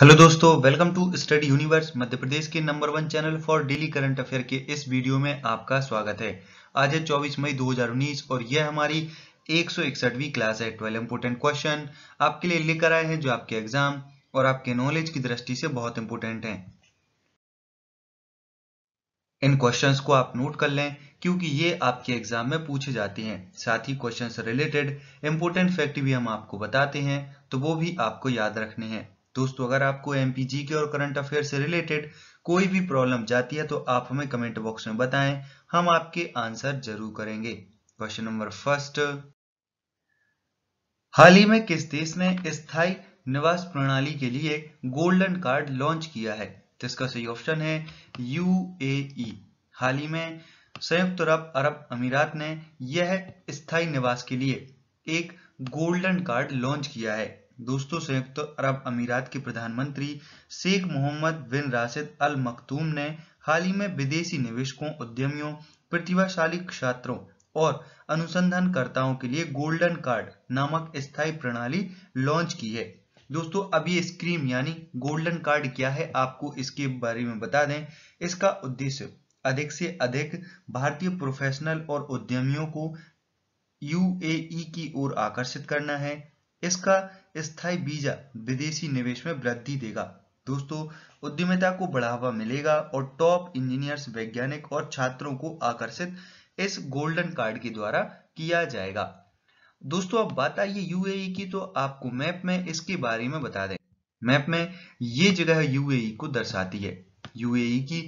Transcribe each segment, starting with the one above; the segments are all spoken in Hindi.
हेलो दोस्तों welcome to study universe Madhya Pradesh के number one channel for daily current affair के इस वीडियो में आपका स्वागत है आज है 24 मई 2019 और यह हमारी एक क्लास है 12 इंपोर्टेंट क्वेश्चन आपके लिए लेकर आए हैं जो आपके एग्जाम और आपके नॉलेज की दृष्टि से बहुत इंपोर्टेंट है इन क्वेश्चंस को आप नोट कर लें क्योंकि ये आपके एग्जाम में पूछे जाते हैं साथ ही क्वेश्चन से रिलेटेड इंपोर्टेंट फैक्ट भी हम आपको बताते हैं तो वो भी आपको याद रखने हैं दोस्तों अगर आपको एम के और करंट अफेयर से रिलेटेड कोई भी प्रॉब्लम जाती है तो आप हमें कमेंट बॉक्स में बताएं हम आपके आंसर जरूर करेंगे क्वेश्चन नंबर फर्स्ट हाल ही में किस देश ने स्थायी निवास प्रणाली के लिए गोल्डन कार्ड लॉन्च किया है तो इसका सही ऑप्शन है यूएई e। हाल ही में संयुक्त अरब अरब अमीरात ने यह स्थायी निवास के लिए एक गोल्डन कार्ड लॉन्च किया है दोस्तों संयुक्त अरब अमीरात के प्रधानमंत्री शेख मोहम्मद बिन राशिद अल मखतूम ने हाल ही में विदेशी निवेशकों उद्यमियों प्रतिभाशाली छात्रों और अनुसंधानकर्ताओं के लिए गोल्डन कार्ड नामक स्थायी प्रणाली लॉन्च की है दोस्तों अब ये स्क्रीम यानी गोल्डन कार्ड क्या है आपको इसके बारे में बता दें इसका उद्देश्य अधिक से अधिक भारतीय प्रोफेशनल और उद्यमियों को यूएई की ओर आकर्षित करना है इसका स्थायी वीजा विदेशी निवेश में वृद्धि देगा दोस्तों उद्यमिता को बढ़ावा मिलेगा और टॉप इंजीनियर्स वैज्ञानिक और छात्रों को आकर्षित इस गोल्डन कार्ड के द्वारा किया जाएगा दोस्तों अब बात आइए यूएई e की तो आपको मैप में इसके बारे में बता दें मैप में ये जगह यूएई e को दर्शाती है यूएई e की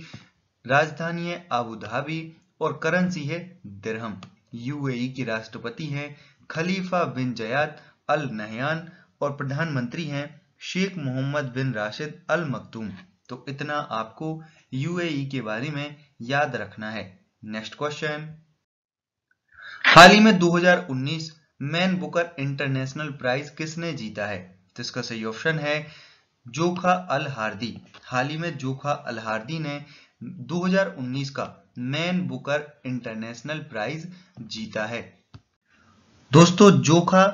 राजधानी है आबू धाबी और करेंसी है दिरहम यूएई के राष्ट्रपति हैं खलीफा बिन जयाद अल नहयान और प्रधानमंत्री हैं शेख मोहम्मद बिन राशिद अल मखदूम तो इतना आपको यूएई e के बारे में याद रखना है नेक्स्ट क्वेश्चन हाल ही में 2019 मैन बुकर इंटरनेशनल प्राइज किसने जीता है तो इसका सही ऑप्शन है जोखा अल हार्दी हाल ही में जोखा अल हार्दी ने 2019 का मैन बुकर इंटरनेशनल प्राइज जीता है दोस्तों जोखा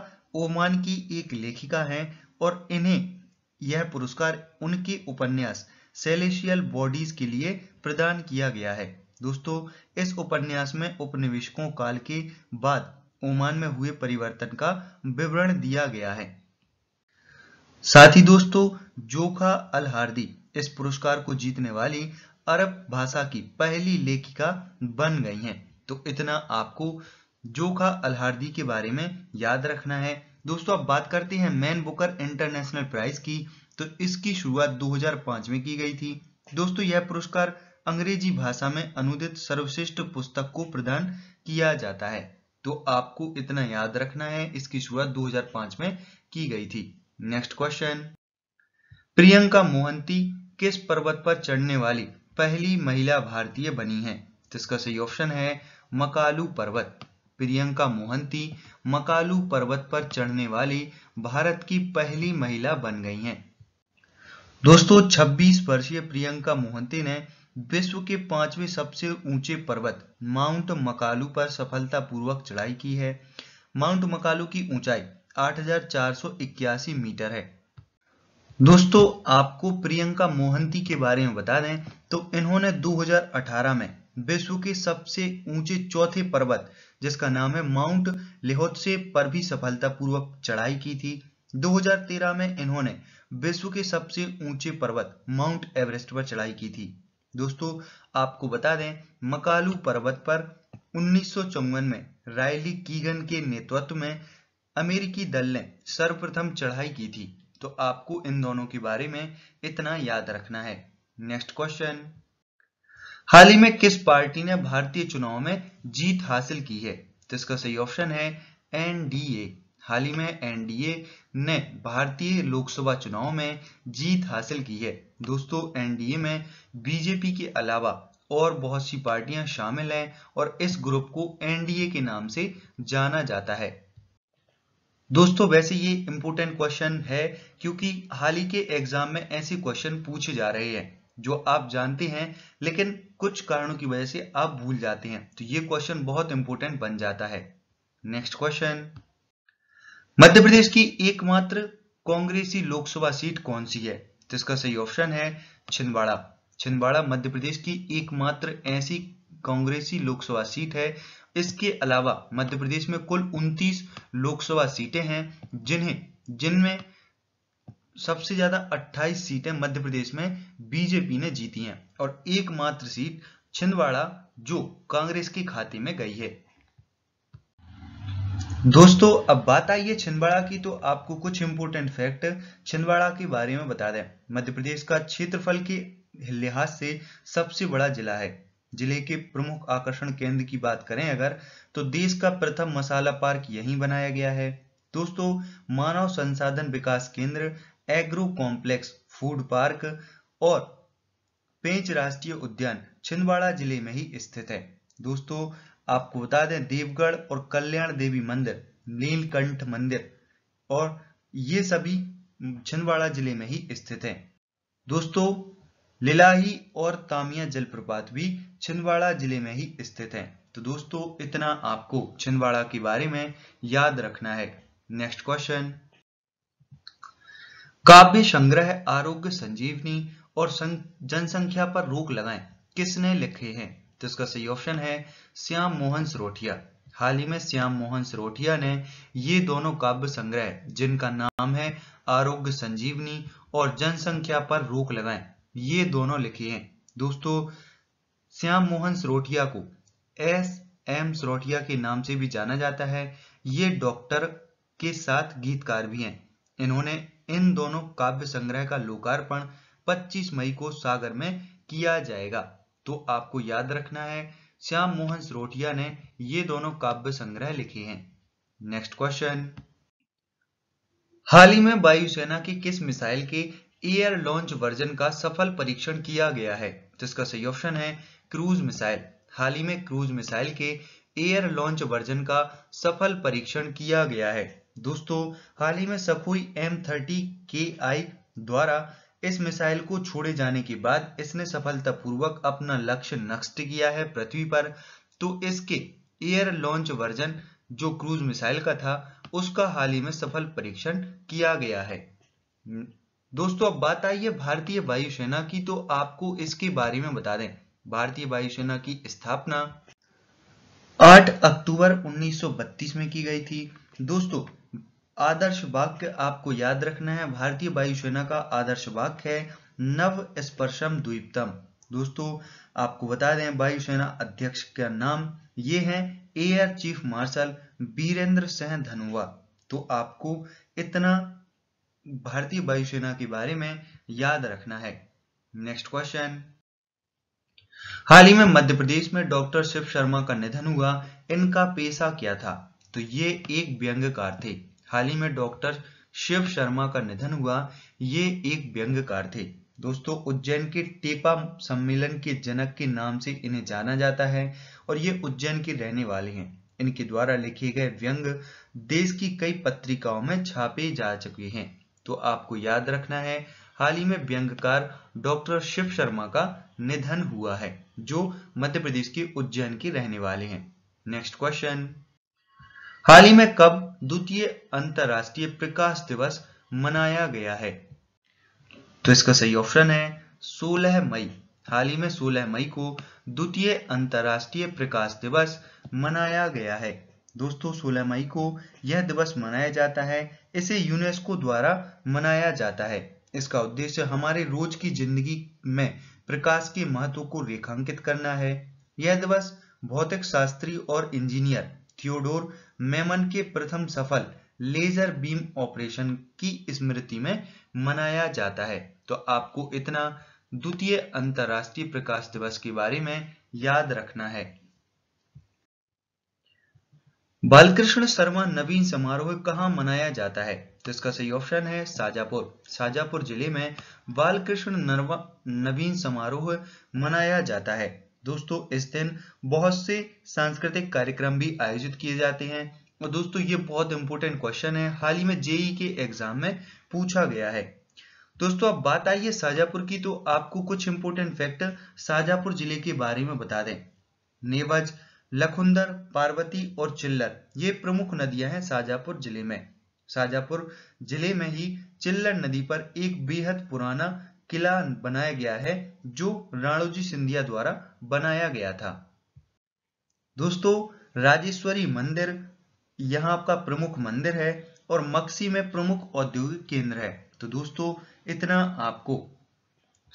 ओमान की एक लेखिका हैं और इन्हें यह पुरस्कार उनके उपन्यास सेलेशियल बॉडीज के लिए प्रदान किया गया है दोस्तों इस उपन्यास में उपनिवेशकों काल के बाद ओमान में हुए परिवर्तन का विवरण दिया गया है साथ ही दोस्तों जोखा अल हार्दी इस पुरस्कार को जीतने वाली अरब भाषा की पहली लेखिका बन गई हैं तो इतना आपको जोखा अलहार्दी के बारे में याद रखना है दोस्तों अब बात करते हैं मैन बुकर इंटरनेशनल प्राइज की तो इसकी शुरुआत 2005 में की गई थी दोस्तों यह पुरस्कार अंग्रेजी भाषा में अनुदित सर्वश्रेष्ठ पुस्तक को प्रदान किया जाता है तो आपको इतना याद रखना है इसकी शुरुआत 2005 में की गई थी नेक्स्ट क्वेश्चन प्रियंका मोहंती किस पर्वत पर चढ़ने वाली पहली महिला भारतीय बनी है तो इसका सही ऑप्शन है मकालू पर्वत प्रियंका मोहंती मकालू पर्वत पर चढ़ने वाली भारत की पहली महिला बन गई हैं दोस्तों 26 वर्षीय प्रियंका मोहंती ने विश्व के पांचवें सबसे ऊंचे पर्वत माउंट मकालू पर सफलतापूर्वक चढ़ाई की है माउंट मकालू की ऊंचाई 8,481 मीटर है दोस्तों आपको प्रियंका मोहंती के बारे में बता दें तो इन्होंने 2018 में विश्व के सबसे ऊंचे चौथे पर्वत जिसका नाम है माउंट लेहोत्से पर भी सफलतापूर्वक चढ़ाई की थी 2013 में इन्होंने विश्व के सबसे ऊंचे पर्वत माउंट एवरेस्ट पर चढ़ाई की थी दोस्तों आपको बता दें मकालू पर्वत पर उन्नीस में रायली कीगन के नेतृत्व में अमेरिकी दल ने सर्वप्रथम चढ़ाई की थी तो आपको इन दोनों के बारे में इतना याद रखना है नेक्स्ट क्वेश्चन हाल ही में किस पार्टी ने भारतीय चुनाव में जीत हासिल की है तो इसका सही ऑप्शन है एनडीए हाल ही में एनडीए ने भारतीय लोकसभा चुनाव में जीत हासिल की है दोस्तों एनडीए में बीजेपी के अलावा और बहुत सी पार्टियां शामिल हैं और इस ग्रुप को एनडीए के नाम से जाना जाता है दोस्तों वैसे ये इंपोर्टेंट क्वेश्चन है क्योंकि हाल ही के एग्जाम में ऐसे क्वेश्चन पूछे जा रहे हैं जो आप जानते हैं लेकिन कुछ कारणों की वजह से आप भूल जाते हैं तो ये क्वेश्चन बहुत इंपॉर्टेंट बन जाता है नेक्स्ट क्वेश्चन मध्य प्रदेश की एकमात्र कांग्रेसी लोकसभा सीट कौन सी है तो इसका सही ऑप्शन है छिंदवाड़ा छिंदवाड़ा मध्य प्रदेश की एकमात्र ऐसी कांग्रेसी लोकसभा सीट है इसके अलावा मध्य प्रदेश में कुल 29 लोकसभा सीटें हैं जिन्हें जिनमें सबसे ज्यादा 28 सीटें मध्य प्रदेश में बीजेपी ने जीती हैं और एकमात्र सीट छिंदवाड़ा जो कांग्रेस के खाते में गई है दोस्तों अब बात आई है छिंदवाड़ा की तो आपको कुछ इंपोर्टेंट फैक्ट छिंदवाड़ा के बारे में बता दें मध्य प्रदेश का क्षेत्रफल के लिहाज से सबसे बड़ा जिला है जिले के प्रमुख आकर्षण केंद्र की बात करें अगर तो देश का प्रथम मसाला पार्क यहीं बनाया गया है दोस्तों मानव संसाधन विकास केंद्र एग्रो कॉम्प्लेक्स फूड पार्क और पेंच राष्ट्रीय उद्यान छिंदवाड़ा जिले में ही स्थित है दोस्तों आपको बता दें देवगढ़ और कल्याण देवी मंदिर नीलकंठ मंदिर और ये सभी छिंदवाड़ा जिले में ही स्थित है दोस्तों लिलाही और तामिया जलप्रपात भी छिंदवाड़ा जिले में ही स्थित है तो दोस्तों इतना आपको छिंदवाड़ा के बारे में याद रखना है नेक्स्ट क्वेश्चन काव्य संग्रह आरोग्य संजीवनी और जनसंख्या पर रोक लगाएं किसने लिखे हैं तो इसका सही ऑप्शन है श्याम मोहन सरोठिया हाल ही में श्याम मोहन सरोठिया ने ये दोनों काव्य संग्रह जिनका नाम है आरोग्य संजीवनी और जनसंख्या पर रोक लगाएं ये दोनों लिखे हैं दोस्तों श्याम मोहन सरोठिया को एस एम सरोठिया के नाम से भी जाना जाता है ये डॉक्टर के साथ गीतकार भी हैं इन्होंने इन दोनों काव्य संग्रह का लोकार्पण 25 मई को सागर में किया जाएगा तो आपको याद रखना है श्याम मोहन सरोठिया ने ये दोनों काव्य संग्रह लिखे हैं नेक्स्ट क्वेश्चन हाल ही में वायुसेना की किस मिसाइल के एयर लॉन्च वर्जन का सफल परीक्षण किया गया है जिसका तो सही ऑप्शन है क्रूज मिसाइल हाल ही में क्रूज मिसाइल के एयर लॉन्च वर्जन का सफल परीक्षण किया गया है दोस्तों हाल ही में सफोई एम थर्टी के आई द्वारा इस मिसाइल को छोड़े जाने के बाद इसने सफलतापूर्वक अपना लक्ष्य नष्ट किया है पृथ्वी पर तो इसके एयर लॉन्च वर्जन जो क्रूज मिसाइल का था उसका हाल ही में सफल परीक्षण किया गया है दोस्तों अब बात आई है भारतीय वायुसेना की तो आपको इसके बारे में बता दें भारतीय वायुसेना की स्थापना 8 अक्टूबर 1932 में की गई थी दोस्तों आदर्श वाक्य आपको याद रखना है भारतीय वायुसेना का आदर्श वाक्य है नव स्पर्शम द्वीपतम दोस्तों आपको बता दें वायुसेना अध्यक्ष का नाम ये है एयर चीफ मार्शल बीरेंद्र सह धनुआ तो आपको इतना भारतीय वायुसेना के बारे में याद रखना है नेक्स्ट क्वेश्चन हाल ही में मध्य प्रदेश में डॉक्टर शिव शर्मा का निधन हुआ इनका पेशा क्या था तो ये एक व्यंग्यकार थे हाल ही में डॉक्टर शिव शर्मा का निधन हुआ ये एक व्यंग्यकार थे दोस्तों उज्जैन के टेपा सम्मेलन के जनक के नाम से इन्हें जाना जाता है और ये उज्जैन के रहने वाले हैं इनके द्वारा लिखे गए व्यंग देश की कई पत्रिकाओं में छापे जा चुके हैं तो आपको याद रखना है हाल ही में व्यंगकार डॉक्टर शिव शर्मा का निधन हुआ है जो मध्य प्रदेश के उज्जैन के रहने वाले हैं नेक्स्ट क्वेश्चन हाल ही में कब द्वितीय अंतर्राष्ट्रीय प्रकाश दिवस मनाया गया है तो इसका सही ऑप्शन है 16 मई हाल ही में 16 मई को द्वितीय अंतर्राष्ट्रीय प्रकाश दिवस मनाया गया है दोस्तों 16 मई को यह दिवस मनाया जाता है इसे यूनेस्को द्वारा मनाया जाता है इसका उद्देश्य हमारे रोज की जिंदगी में प्रकाश के महत्व को रेखांकित करना है यह दिवस भौतिक शास्त्री और इंजीनियर थियोडोर मेमन के प्रथम सफल लेजर बीम ऑपरेशन की स्मृति में मनाया जाता है तो आपको इतना द्वितीय अंतरराष्ट्रीय प्रकाश दिवस के बारे में याद रखना है बालकृष्ण शर्मा नवीन समारोह कहा मनाया जाता है तो इसका सही ऑप्शन है साजापुर साजापुर जिले में बालकृष्ण नवीन समारोह मनाया जाता है दोस्तों इस दिन बहुत से सांस्कृतिक कार्यक्रम भी आयोजित किए जाते हैं और दोस्तों ये बहुत इंपॉर्टेंट क्वेश्चन है हाल ही में जेई के एग्जाम में पूछा गया है दोस्तों अब बात आई है साजापुर की तो आपको कुछ इंपोर्टेंट फैक्ट साजापुर जिले के बारे में बता दें नेवज लखुंदर पार्वती और चिल्लर ये प्रमुख नदियां हैं साजापुर जिले में साजापुर जिले में ही चिल्लर नदी पर एक बेहद पुराना किला बनाया गया है जो राणोजी सिंधिया द्वारा बनाया गया था दोस्तों राजेश्वरी मंदिर यहाँ आपका प्रमुख मंदिर है और मक्सी में प्रमुख औद्योगिक केंद्र है तो दोस्तों इतना आपको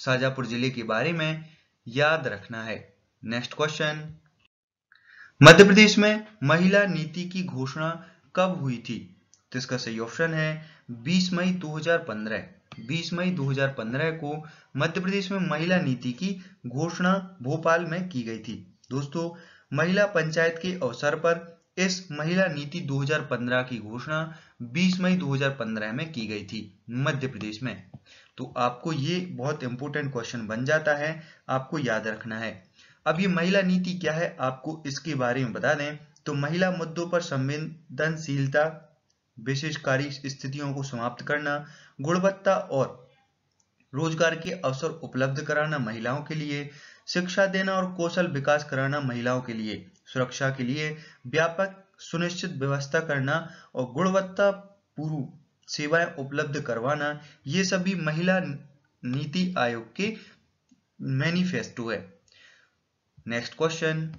साजापुर जिले के बारे में याद रखना है नेक्स्ट क्वेश्चन मध्य प्रदेश में महिला नीति की घोषणा कब हुई थी तो इसका सही ऑप्शन है 20 मई 2015 20 मई 2015 को मध्य प्रदेश में महिला नीति की घोषणा भोपाल में की गई थी दोस्तों महिला पंचायत के अवसर पर इस महिला नीति 2015 की घोषणा 20 मई 2015 में की गई थी मध्य प्रदेश में तो आपको ये बहुत इंपॉर्टेंट क्वेश्चन बन जाता है आपको याद रखना है अब ये महिला नीति क्या है आपको इसके बारे में बता दें तो महिला मुद्दों पर संवेदनशीलता विशेष कार्य स्थितियों को समाप्त करना गुणवत्ता और रोजगार के अवसर उपलब्ध कराना महिलाओं के लिए शिक्षा देना और कौशल विकास कराना महिलाओं के लिए सुरक्षा के लिए व्यापक सुनिश्चित व्यवस्था करना और गुणवत्ता पूर्व सेवाएं उपलब्ध करवाना ये सभी महिला नीति आयोग के मैनिफेस्टो है नेक्स्ट क्वेश्चन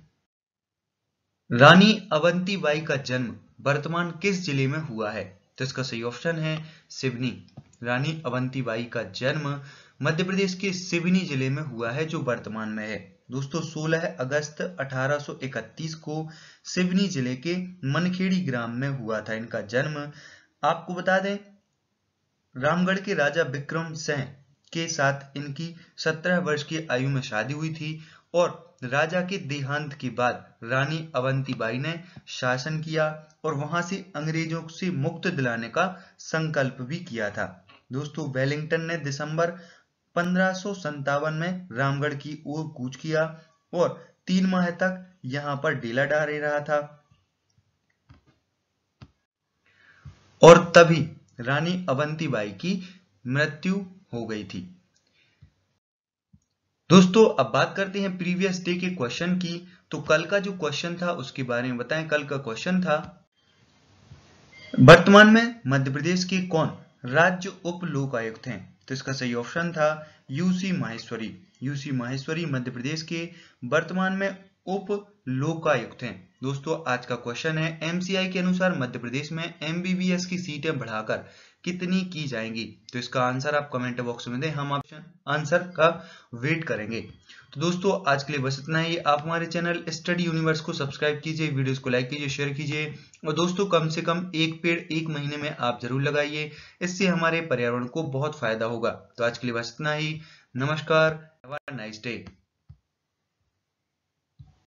रानी अवंती बाई का जन्म वर्तमान किस जिले में हुआ है तो इसका सही ऑप्शन है सिवनी रानी अवंतीबाई का जन्म मध्य प्रदेश के सिवनी जिले में हुआ है जो वर्तमान में है दोस्तों 16 अगस्त 1831 को सिवनी जिले के मनखेड़ी ग्राम में हुआ था इनका जन्म आपको बता दें रामगढ़ के राजा विक्रम सिंह के साथ इनकी 17 वर्ष की आयु में शादी हुई थी और राजा के देहांत के बाद रानी अवंतीबाई ने शासन किया और वहां से अंग्रेजों से मुक्त दिलाने का संकल्प भी किया था दोस्तों वेलिंगटन ने दिसंबर पंद्रह में रामगढ़ की ओर कूच किया और तीन माह तक यहां पर डेला डाले रहा था और तभी रानी अवंतीबाई की मृत्यु हो गई थी दोस्तों अब बात करते हैं प्रीवियस डे के क्वेश्चन की तो कल का जो क्वेश्चन था उसके बारे में बताएं कल का क्वेश्चन था वर्तमान में मध्य प्रदेश के कौन राज्य उप लोक आयुक्त हैं तो इसका सही ऑप्शन था यूसी माहेश्वरी यूसी माहेश्वरी मध्य प्रदेश के वर्तमान में उपलोकायुक्त हैं दोस्तों आज का क्वेश्चन है एमसीआई के अनुसार मध्य प्रदेश में एमबीबीएस की सीटें बढ़ाकर कितनी की जाएंगी तो इसका आंसर आप कमेंट बॉक्स में दें हम ऑप्शन आंसर का वेट करेंगे तो दोस्तों आज के लिए बस इतना ही आप हमारे चैनल स्टडी यूनिवर्स को सब्सक्राइब कीजिए वीडियोस को लाइक कीजिए शेयर कीजिए और दोस्तों कम से कम एक पेड़ एक महीने में आप जरूर लगाइए इससे हमारे पर्यावरण को बहुत फायदा होगा तो आज के लिए बस इतना ही नमस्कार नाइस डे